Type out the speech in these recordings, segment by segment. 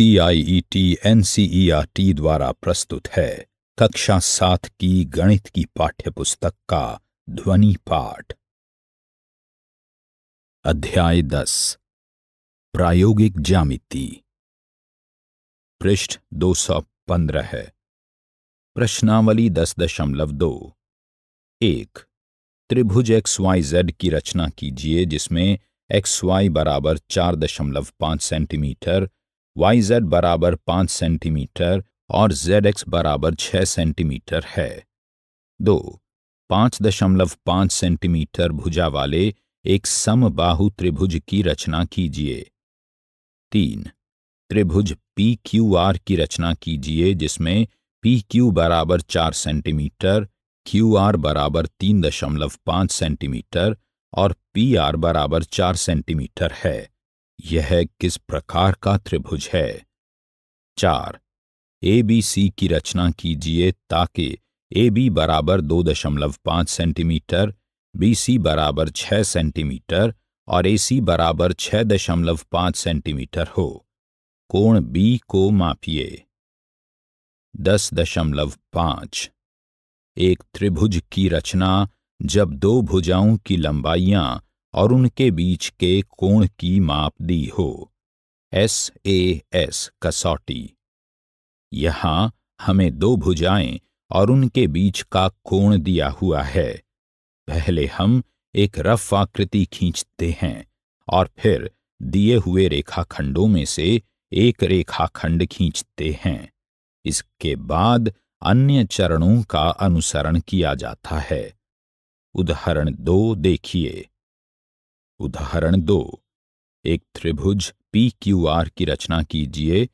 N R T द्वारा प्रस्तुत है कक्षा सात की गणित की पाठ्य पुस्तक का ध्वनि पाठ अध्याय दस प्रायोगिक ज्यामिति पृष्ठ दो सौ पंद्रह है प्रश्नावली दस दशमलव दो एक त्रिभुज एक्स वाई जेड की रचना कीजिए जिसमें एक्स वाई बराबर चार दशमलव पांच सेंटीमीटर वाई जेड बराबर पांच सेंटीमीटर और जेड एक्स बराबर छह सेंटीमीटर है दो पांच दशमलव पांच सेंटीमीटर भुजा वाले एक समबाहु त्रिभुज की रचना कीजिए तीन त्रिभुज पी क्यू आर की रचना कीजिए जिसमें पी क्यू बराबर चार सेंटीमीटर क्यू आर बराबर तीन दशमलव पांच सेंटीमीटर और पी आर बराबर चार सेंटीमीटर है यह किस प्रकार का त्रिभुज है चार ए बी सी की रचना कीजिए ताकि ए बी बराबर दो दशमलव पांच सेंटीमीटर बी सी बराबर छह सेंटीमीटर और ए सी बराबर छह दशमलव पांच सेंटीमीटर हो कोण बी को मापिए दस दशमलव पांच एक त्रिभुज की रचना जब दो भुजाओं की लंबाइयां और उनके बीच के कोण की माप दी हो एस ए एस कसौटी यहां हमें दो भुजाएं और उनके बीच का कोण दिया हुआ है पहले हम एक रफ आकृति खींचते हैं और फिर दिए हुए रेखाखंडों में से एक रेखाखंड खींचते हैं इसके बाद अन्य चरणों का अनुसरण किया जाता है उदाहरण दो देखिए उदाहरण दो एक त्रिभुज पी क्यू आर की रचना कीजिए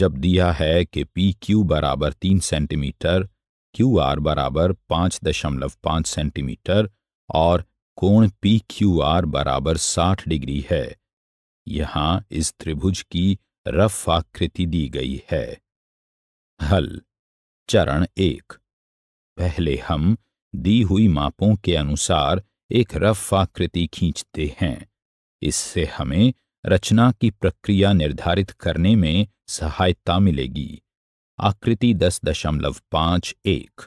जब दिया है कि पी क्यू बराबर तीन सेंटीमीटर क्यू आर बराबर पाँच दशमलव पाँच सेंटीमीटर और कोण पी क्यू आर बराबर साठ डिग्री है यहाँ इस त्रिभुज की रफ आकृति दी गई है हल चरण एक पहले हम दी हुई मापों के अनुसार एक रफ आकृति खींचते हैं इससे हमें रचना की प्रक्रिया निर्धारित करने में सहायता मिलेगी आकृति दस दशमलव पांच एक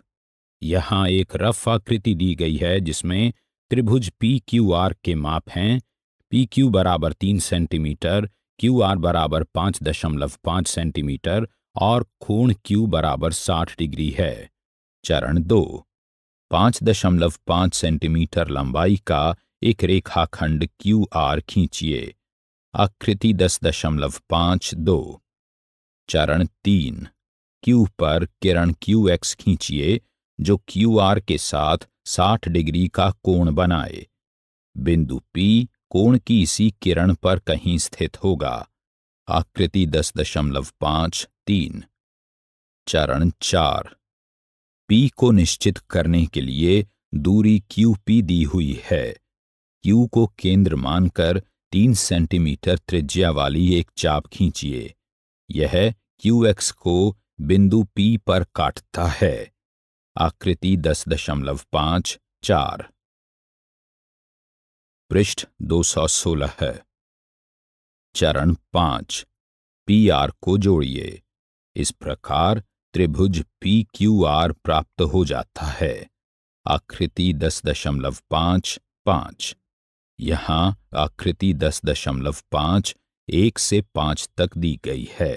यहां एक रफ आकृति दी गई है जिसमें त्रिभुज पी क्यू आर के माप हैं पी क्यू बराबर तीन सेंटीमीटर क्यू आर बराबर पांच दशमलव पांच सेंटीमीटर और कोण क्यू बराबर साठ डिग्री है चरण दो पांच दशमलव पांच सेंटीमीटर लंबाई का एक रेखाखंड क्यू आर खींचिए आकृति दस दशमलव पांच दो चरण तीन क्यू पर किरण क्यू एक्स खींचिए जो क्यू आर के साथ साठ डिग्री का कोण बनाए बिंदु पी कोण की इसी किरण पर कहीं स्थित होगा आकृति दस दशमलव पांच तीन चरण चार पी को निश्चित करने के लिए दूरी क्यू पी दी हुई है क्यू को केंद्र मानकर तीन सेंटीमीटर त्रिज्या वाली एक चाप खींचिए यह क्यू एक्स को बिंदु पी पर काटता है आकृति दस दशमलव पांच चार पृष्ठ दो सौ सोलह है चरण पांच पी आर को जोड़िए इस प्रकार त्रिभुज पी क्यू आर प्राप्त हो जाता है आकृति दस दशमलव पांच पांच यहां आकृति दस दशमलव पांच एक से पांच तक दी गई है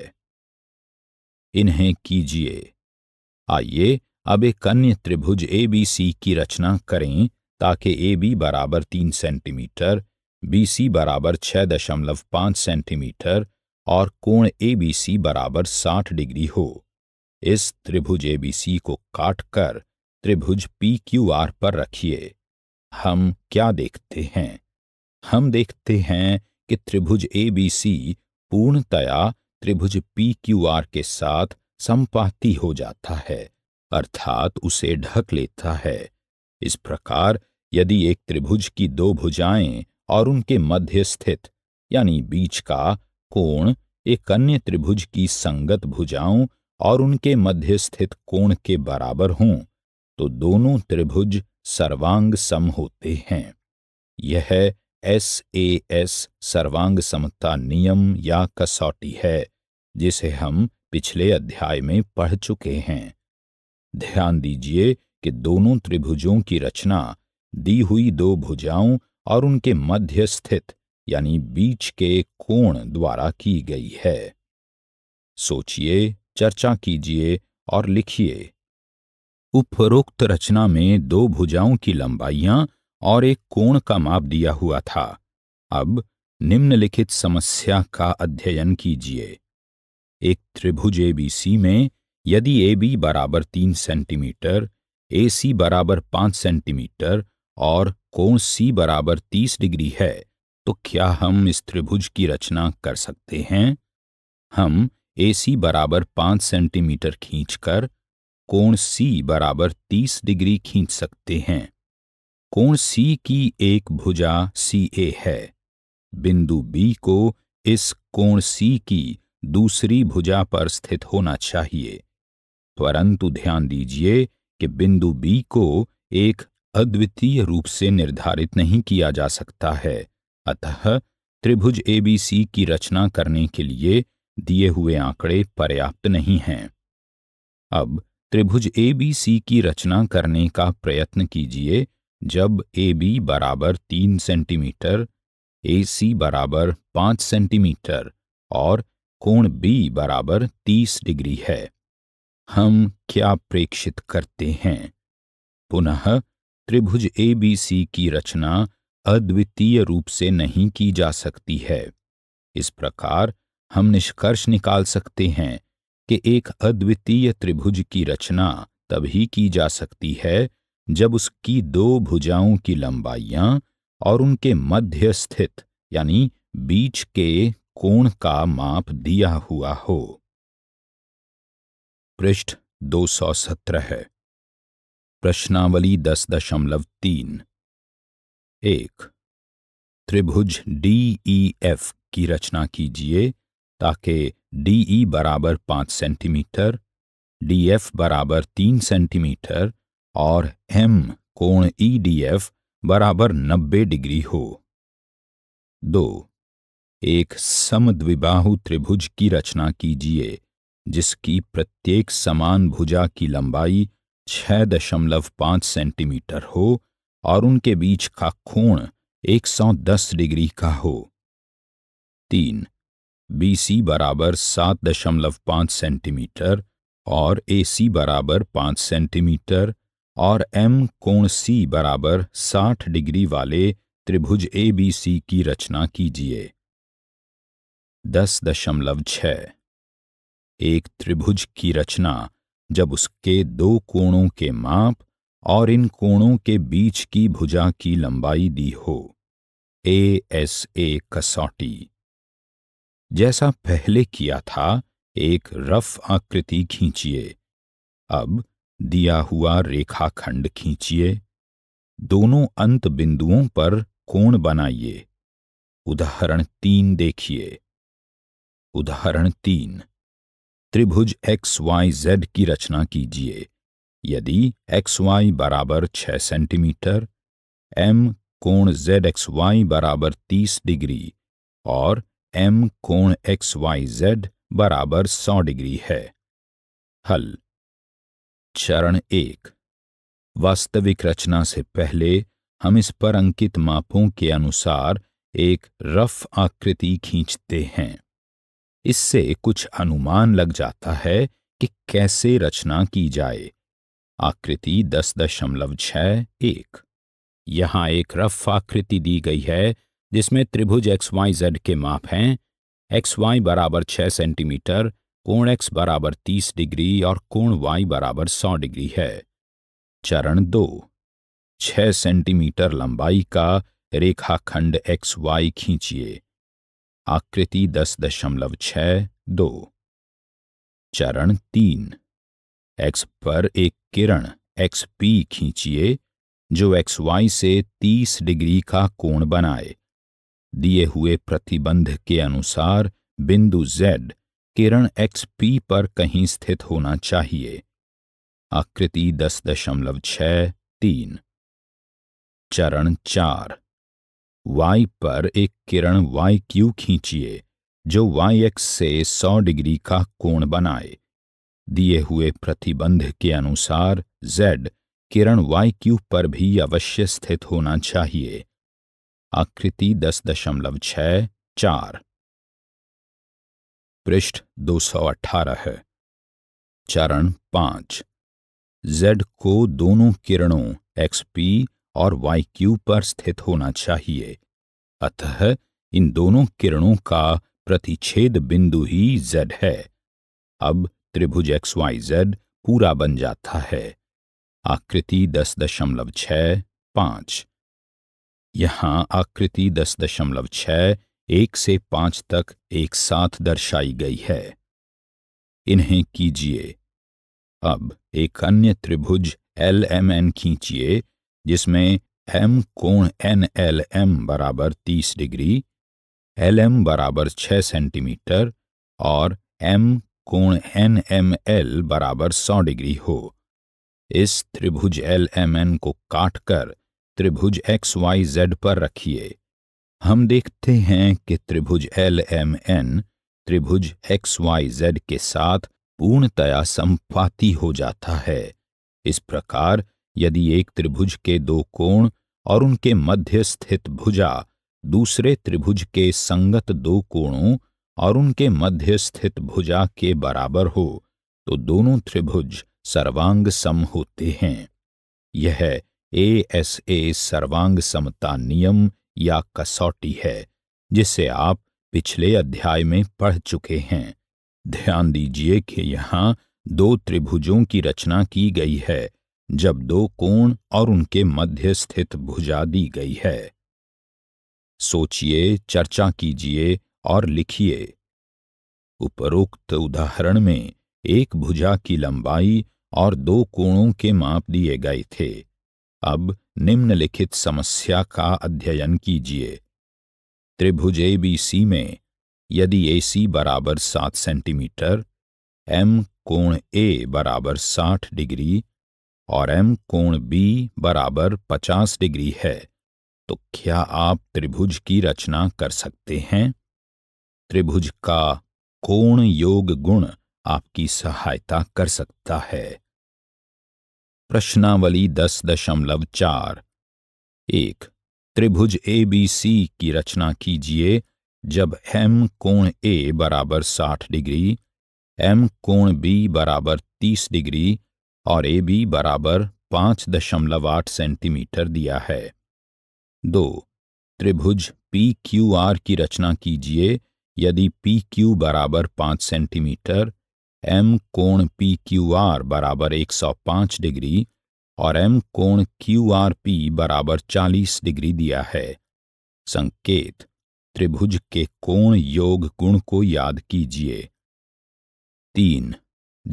इन्हें कीजिए आइए अब एक अन्य त्रिभुज ए बी सी की रचना करें ताकि ए बी बराबर तीन सेंटीमीटर बी सी बराबर छह दशमलव पांच सेंटीमीटर और कोण ए बी सी बराबर साठ डिग्री हो इस त्रिभुज एबीसी को काटकर त्रिभुज पी क्यू आर पर रखिए हम क्या देखते हैं हम देखते हैं कि त्रिभुज एबीसी पूर्णतया त्रिभुज पी क्यू आर के साथ संपाती हो जाता है अर्थात उसे ढक लेता है इस प्रकार यदि एक त्रिभुज की दो भुजाएं और उनके मध्य स्थित यानी बीच का कोण एक अन्य त्रिभुज की संगत भुजाओं और उनके मध्य स्थित कोण के बराबर हों तो दोनों त्रिभुज सर्वांग सम होते हैं यह एस ए एस सर्वांग समता नियम या कसौटी है जिसे हम पिछले अध्याय में पढ़ चुके हैं ध्यान दीजिए कि दोनों त्रिभुजों की रचना दी हुई दो भुजाओं और उनके मध्य स्थित यानी बीच के कोण द्वारा की गई है सोचिए चर्चा कीजिए और लिखिए उपरोक्त रचना में दो भुजाओं की लंबाइयां और एक कोण का माप दिया हुआ था अब निम्नलिखित समस्या का अध्ययन कीजिए एक त्रिभुज एबीसी में यदि ए बी बराबर तीन सेंटीमीटर ए सी बराबर पांच सेंटीमीटर और कोण सी बराबर तीस डिग्री है तो क्या हम इस त्रिभुज की रचना कर सकते हैं हम ए सी बराबर पाँच सेंटीमीटर खींचकर कोण सी बराबर तीस डिग्री खींच सकते हैं कोण सी की एक भुजा सी ए है बिंदु बी को इस कोण सी की दूसरी भुजा पर स्थित होना चाहिए परंतु ध्यान दीजिए कि बिंदु बी को एक अद्वितीय रूप से निर्धारित नहीं किया जा सकता है अतः त्रिभुज एबीसी की रचना करने के लिए दिए हुए आंकड़े पर्याप्त नहीं हैं अब त्रिभुज ए बी सी की रचना करने का प्रयत्न कीजिए जब ए बी बराबर तीन सेंटीमीटर ए सी बराबर पांच सेंटीमीटर और कोण बी बराबर तीस डिग्री है हम क्या प्रेक्षित करते हैं पुनः त्रिभुज ए बी सी की रचना अद्वितीय रूप से नहीं की जा सकती है इस प्रकार हम निष्कर्ष निकाल सकते हैं कि एक अद्वितीय त्रिभुज की रचना तभी की जा सकती है जब उसकी दो भुजाओं की लंबाइयां और उनके मध्य स्थित यानी बीच के कोण का माप दिया हुआ हो पृष्ठ 217 है प्रश्नावली दस दशमलव तीन एक त्रिभुज डी ई एफ की रचना कीजिए ताकि डी ई बराबर पाँच सेंटीमीटर डी एफ बराबर तीन सेंटीमीटर और एम कोण ई डी एफ बराबर नब्बे डिग्री हो दो एक समद्विबाहु त्रिभुज की रचना कीजिए जिसकी प्रत्येक समान भुजा की लंबाई छह दशमलव पांच सेंटीमीटर हो और उनके बीच का कोण 110 डिग्री का हो तीन बी सी बराबर सात दशमलव पाँच सेंटीमीटर और ए सी बराबर पाँच सेंटीमीटर और एम कोण सी बराबर साठ डिग्री वाले त्रिभुज ए बी सी की रचना कीजिए दस दशमलव छ एक त्रिभुज की रचना जब उसके दो कोणों के माप और इन कोणों के बीच की भुजा की लंबाई दी हो ए एस ए कसौटी जैसा पहले किया था एक रफ आकृति खींचिए अब दिया हुआ रेखाखंड खींचिए दोनों अंत बिंदुओं पर कोण बनाइए उदाहरण तीन देखिए उदाहरण तीन त्रिभुज एक्स वाई जेड की रचना कीजिए यदि एक्स वाई बराबर छह सेंटीमीटर एम कोण जेड एक्स वाई बराबर तीस डिग्री और एम कोण एक्स वाई जेड बराबर सौ डिग्री है हल चरण एक वास्तविक रचना से पहले हम इस पर अंकित मापों के अनुसार एक रफ आकृति खींचते हैं इससे कुछ अनुमान लग जाता है कि कैसे रचना की जाए आकृति दस दशमलव छह एक यहां एक रफ आकृति दी गई है जिसमें त्रिभुज एक्स वाई जेड के माप हैं एक्स वाई बराबर छः सेंटीमीटर कोण एक्स बराबर तीस डिग्री और कोण वाई बराबर सौ डिग्री है चरण दो छः सेंटीमीटर लंबाई का रेखाखंड एक्स वाई खींचिए आकृति दस दशमलव छ दो चरण तीन एक्स पर एक किरण एक्स पी खींचिए जो एक्स वाई से 30 डिग्री का कोण बनाए दिए हुए प्रतिबंध के अनुसार बिंदु जेड किरण एक्स पी पर कहीं स्थित होना चाहिए आकृति दस दशमलव छ तीन चरण चार वाई पर एक किरण वाई क्यू खींचिए जो वाई एक्स से 100 डिग्री का कोण बनाए दिए हुए प्रतिबंध के अनुसार z किरण वाई क्यू पर भी अवश्य स्थित होना चाहिए आकृति दस दशमलव छ चार पृष्ठ दो सौ अठारह है चरण पांच जेड को दोनों किरणों एक्सपी और वाई क्यू पर स्थित होना चाहिए अतः इन दोनों किरणों का प्रतिच्छेद बिंदु ही जेड है अब त्रिभुज एक्स वाई जेड पूरा बन जाता है आकृति दस दशमलव छ पांच यहाँ आकृति दस दशमलव छह एक से पांच तक एक साथ दर्शाई गई है इन्हें कीजिए अब एक अन्य त्रिभुज एल एम एन खींचिए जिसमें एम कोण एन एल एम बराबर तीस डिग्री एल एम बराबर छह सेंटीमीटर और एम कोण एन एम एल बराबर सौ डिग्री हो इस त्रिभुज एल एम एन को काटकर त्रिभुज एक्स वाई जेड पर रखिए हम देखते हैं कि त्रिभुज एल एम एन त्रिभुज एक्स वाई जेड के साथ पूर्णतया संपाती हो जाता है इस प्रकार यदि एक त्रिभुज के दो कोण और उनके मध्य स्थित भुजा दूसरे त्रिभुज के संगत दो कोणों और उनके मध्य स्थित भुजा के बराबर हो तो दोनों त्रिभुज सर्वांग सम होते हैं यह ए एस ए सर्वांग समता नियम या कसौटी है जिसे आप पिछले अध्याय में पढ़ चुके हैं ध्यान दीजिए कि यहाँ दो त्रिभुजों की रचना की गई है जब दो कोण और उनके मध्य स्थित भुजा दी गई है सोचिए चर्चा कीजिए और लिखिए उपरोक्त उदाहरण में एक भुजा की लंबाई और दो कोणों के माप दिए गए थे अब निम्नलिखित समस्या का अध्ययन कीजिए त्रिभुज ए बी सी में यदि ए सी बराबर सात सेंटीमीटर एम कोण ए बराबर साठ डिग्री और एम कोण बी बराबर पचास डिग्री है तो क्या आप त्रिभुज की रचना कर सकते हैं त्रिभुज का कोण योग गुण आपकी सहायता कर सकता है प्रश्नावली दस दशमलव चार एक त्रिभुज ए बी सी की रचना कीजिए जब एम कोण ए बराबर साठ डिग्री एम कोण बी बराबर तीस डिग्री और ए बी बराबर पाँच दशमलव आठ सेंटीमीटर दिया है दो त्रिभुज पी क्यू आर की रचना कीजिए यदि पी क्यू बराबर पाँच सेंटीमीटर एम कोण पी क्यू आर बराबर 105 डिग्री और एम कोण क्यू आर पी बराबर 40 डिग्री दिया है संकेत त्रिभुज के कोण योग गुण को याद कीजिए तीन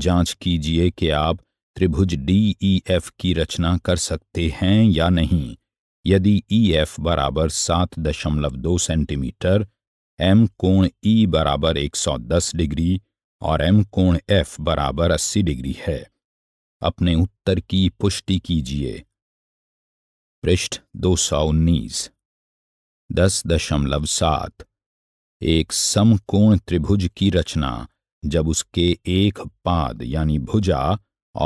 जांच कीजिए कि आप त्रिभुज डी ई एफ की रचना कर सकते हैं या नहीं यदि ई e एफ बराबर सात दशमलव दो सेंटीमीटर एम कोण ई e बराबर एक सौ दस डिग्री और एम कोण एफ बराबर अस्सी डिग्री है अपने उत्तर की पुष्टि कीजिए पृष्ठ दो सौ उन्नीस दस दशमलव सात एक समकोण त्रिभुज की रचना जब उसके एक पाद यानी भुजा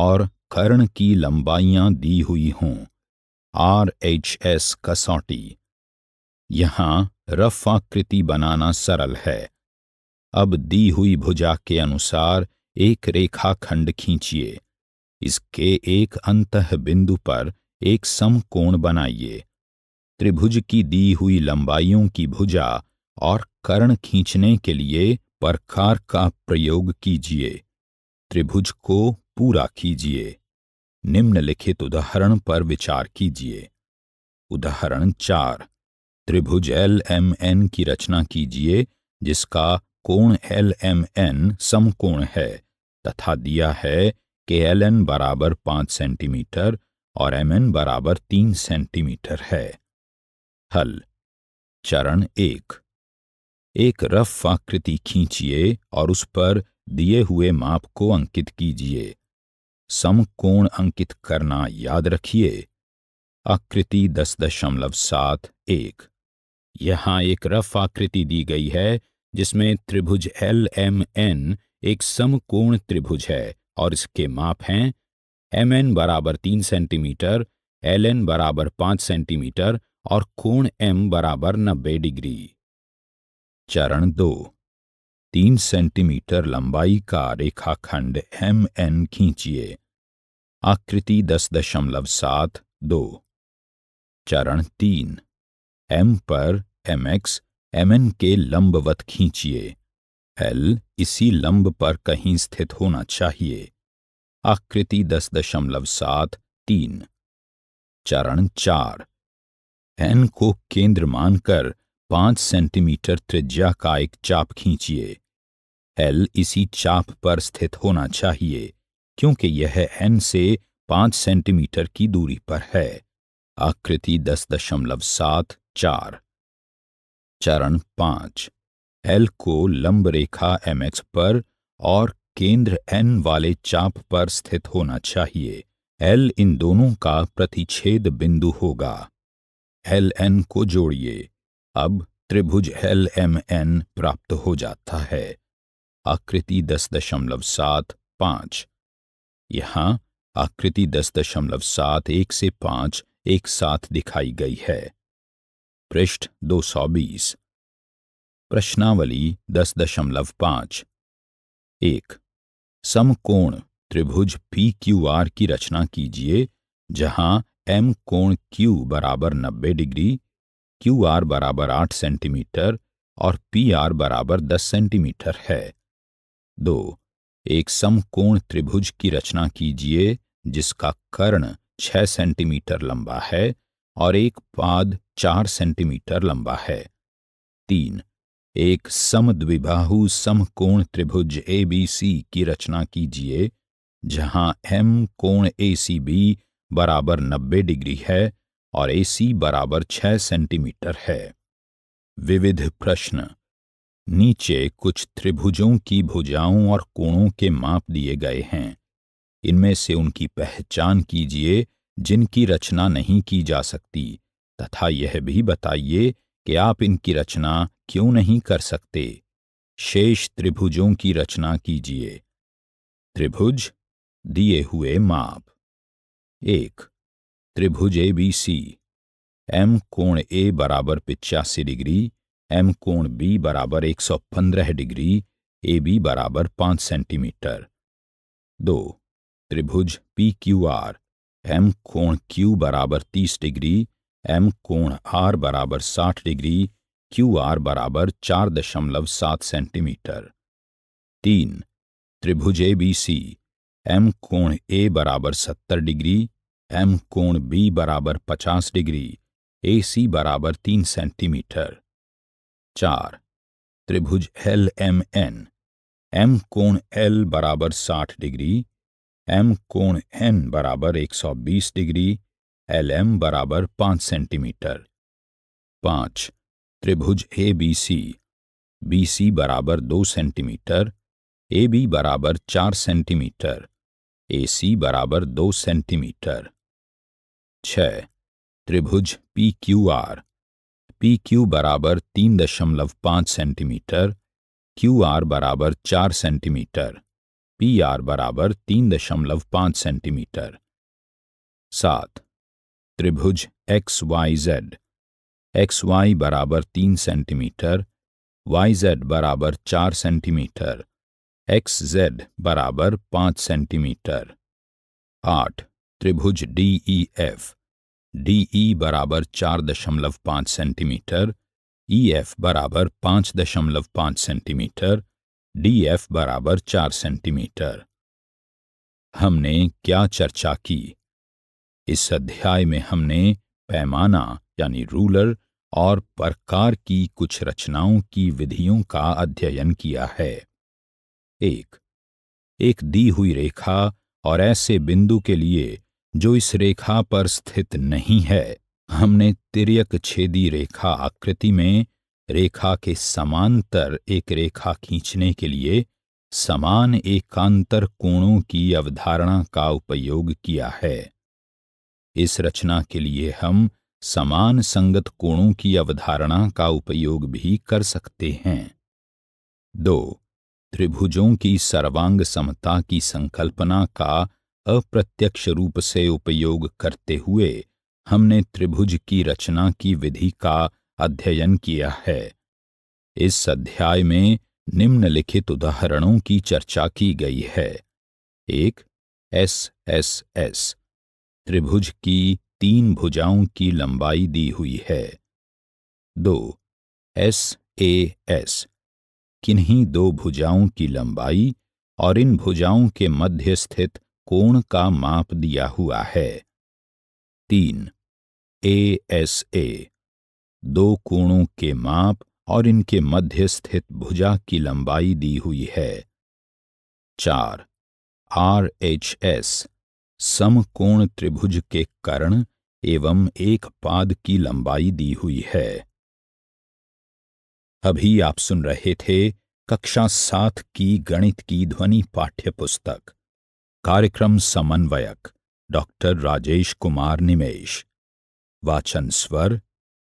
और कर्ण की लंबाइयां दी हुई हों आर एच एस कसौटी यहां रफ आकृति बनाना सरल है अब दी हुई भुजा के अनुसार एक रेखा खंड खींचिए इसके एक अंत बिंदु पर एक समकोण बनाइए त्रिभुज की दी हुई लंबाइयों की भुजा और कर्ण खींचने के लिए प्रकार का प्रयोग कीजिए त्रिभुज को पूरा कीजिए निम्नलिखित उदाहरण पर विचार कीजिए उदाहरण चार त्रिभुज एल एम एन की रचना कीजिए जिसका कोण एल एम एन समकोण है तथा दिया है कि एल एन बराबर पांच सेंटीमीटर और एम एन बराबर तीन सेंटीमीटर है हल चरण एक एक रफ आकृति खींचिए और उस पर दिए हुए माप को अंकित कीजिए समकोण अंकित करना याद रखिए आकृति दस दशमलव सात एक यहां एक रफ आकृति दी गई है जिसमें त्रिभुज एल एम एन एक समकोण त्रिभुज है और इसके माप हैं एम एन बराबर तीन सेंटीमीटर एल एन बराबर पांच सेंटीमीटर और कोण एम बराबर नब्बे डिग्री चरण दो तीन सेंटीमीटर लंबाई का रेखाखंड एम एन खींचिए आकृति दस दशमलव सात दो चरण तीन एम पर एम एक्स एम एन के लंबवत खींचिए एल इसी लंब पर कहीं स्थित होना चाहिए आकृति दस दशमलव सात तीन चरण चार एन को केंद्र मानकर पांच सेंटीमीटर त्रिज्या का एक चाप खींचिए एल इसी चाप पर स्थित होना चाहिए क्योंकि यह एन से पांच सेंटीमीटर की दूरी पर है आकृति दस दशमलव सात चार चरण पांच एल को लंब रेखा एम एक्स पर और केंद्र एन वाले चाप पर स्थित होना चाहिए एल इन दोनों का प्रतिच्छेद बिंदु होगा एल एन को जोड़िए अब त्रिभुज एल एम एन प्राप्त हो जाता है आकृति दस दशमलव सात पांच यहाँ आकृति दस दशमलव सात एक से पांच एक साथ दिखाई गई है पृष्ठ 220 प्रश्नावली दस दशमलव पांच एक समकोण त्रिभुज पी क्यू आर की रचना कीजिए जहां एम कोण क्यू बराबर नब्बे डिग्री क्यू आर बराबर आठ सेंटीमीटर और पी आर बराबर दस सेंटीमीटर है दो एक समकोण त्रिभुज की रचना कीजिए जिसका कर्ण छह सेंटीमीटर लंबा है और एक पाद चार सेंटीमीटर लंबा है तीन एक समद्विबाहु समकोण त्रिभुज एबीसी की रचना कीजिए जहां एम कोण एसीबी बराबर 90 डिग्री है और एसी बराबर 6 सेंटीमीटर है विविध प्रश्न नीचे कुछ त्रिभुजों की भुजाओं और कोणों के माप दिए गए हैं इनमें से उनकी पहचान कीजिए जिनकी रचना नहीं की जा सकती तथा यह भी बताइए कि आप इनकी रचना क्यों नहीं कर सकते शेष त्रिभुजों की रचना कीजिए त्रिभुज दिए हुए माप एक त्रिभुज ए बी सी एम कोण ए बराबर पिचासी डिग्री एम कोण बी बराबर 115 डिग्री ए बी बराबर 5 सेंटीमीटर दो त्रिभुज पी क्यू आर एम कोण क्यू बराबर तीस डिग्री एम कोण आर बराबर साठ डिग्री क्यू आर बराबर चार दशमलव सात सेंटीमीटर तीन त्रिभुज ए बी सी एम कोण ए बराबर सत्तर डिग्री एम कोण बी बराबर पचास डिग्री ए सी बराबर तीन सेंटीमीटर चार त्रिभुज एल एम एन एम कोण एल बराबर साठ डिग्री एम कोण एन बराबर 120 डिग्री एल एम बराबर 5 सेंटीमीटर पांच त्रिभुज A B C B C बराबर दो सेंटीमीटर ए बी बराबर चार सेंटीमीटर ए सी बराबर दो सेंटीमीटर छ त्रिभुज P Q R P Q बराबर तीन दशमलव पांच सेंटीमीटर क्यू आर बराबर चार सेंटीमीटर पी आर बराबर तीन दशमलव पांच सेंटीमीटर सात त्रिभुज X Y Z X Y बराबर तीन सेंटीमीटर वाई जेड बराबर चार सेंटीमीटर एक्स जेड बराबर पांच सेंटीमीटर आठ त्रिभुज D E F D E बराबर चार दशमलव पांच सेंटीमीटर ई e एफ बराबर पांच दशमलव पांच सेंटीमीटर डी एफ बराबर चार सेंटीमीटर हमने क्या चर्चा की इस अध्याय में हमने पैमाना यानी रूलर और प्रकार की कुछ रचनाओं की विधियों का अध्ययन किया है एक एक दी हुई रेखा और ऐसे बिंदु के लिए जो इस रेखा पर स्थित नहीं है हमने तिरक छेदी रेखा आकृति में रेखा के समांतर एक रेखा खींचने के लिए समान एकांतर कोणों की अवधारणा का उपयोग किया है इस रचना के लिए हम समान संगत कोणों की अवधारणा का उपयोग भी कर सकते हैं दो त्रिभुजों की सर्वांग समता की संकल्पना का अप्रत्यक्ष रूप से उपयोग करते हुए हमने त्रिभुज की रचना की विधि का अध्ययन किया है इस अध्याय में निम्नलिखित उदाहरणों की चर्चा की गई है एक एस एस एस त्रिभुज की तीन भुजाओं की लंबाई दी हुई है दो एस ए एस किन्हीं दो भुजाओं की लंबाई और इन भुजाओं के मध्य स्थित कोण का माप दिया हुआ है तीन ए एस ए दो कोणों के माप और इनके मध्य स्थित भुजा की लंबाई दी हुई है चार आर एच एस समकोण त्रिभुज के कर्ण एवं एक पाद की लंबाई दी हुई है अभी आप सुन रहे थे कक्षा सात की गणित की ध्वनि पाठ्य पुस्तक कार्यक्रम समन्वयक डॉक्टर राजेश कुमार निमेश वाचन स्वर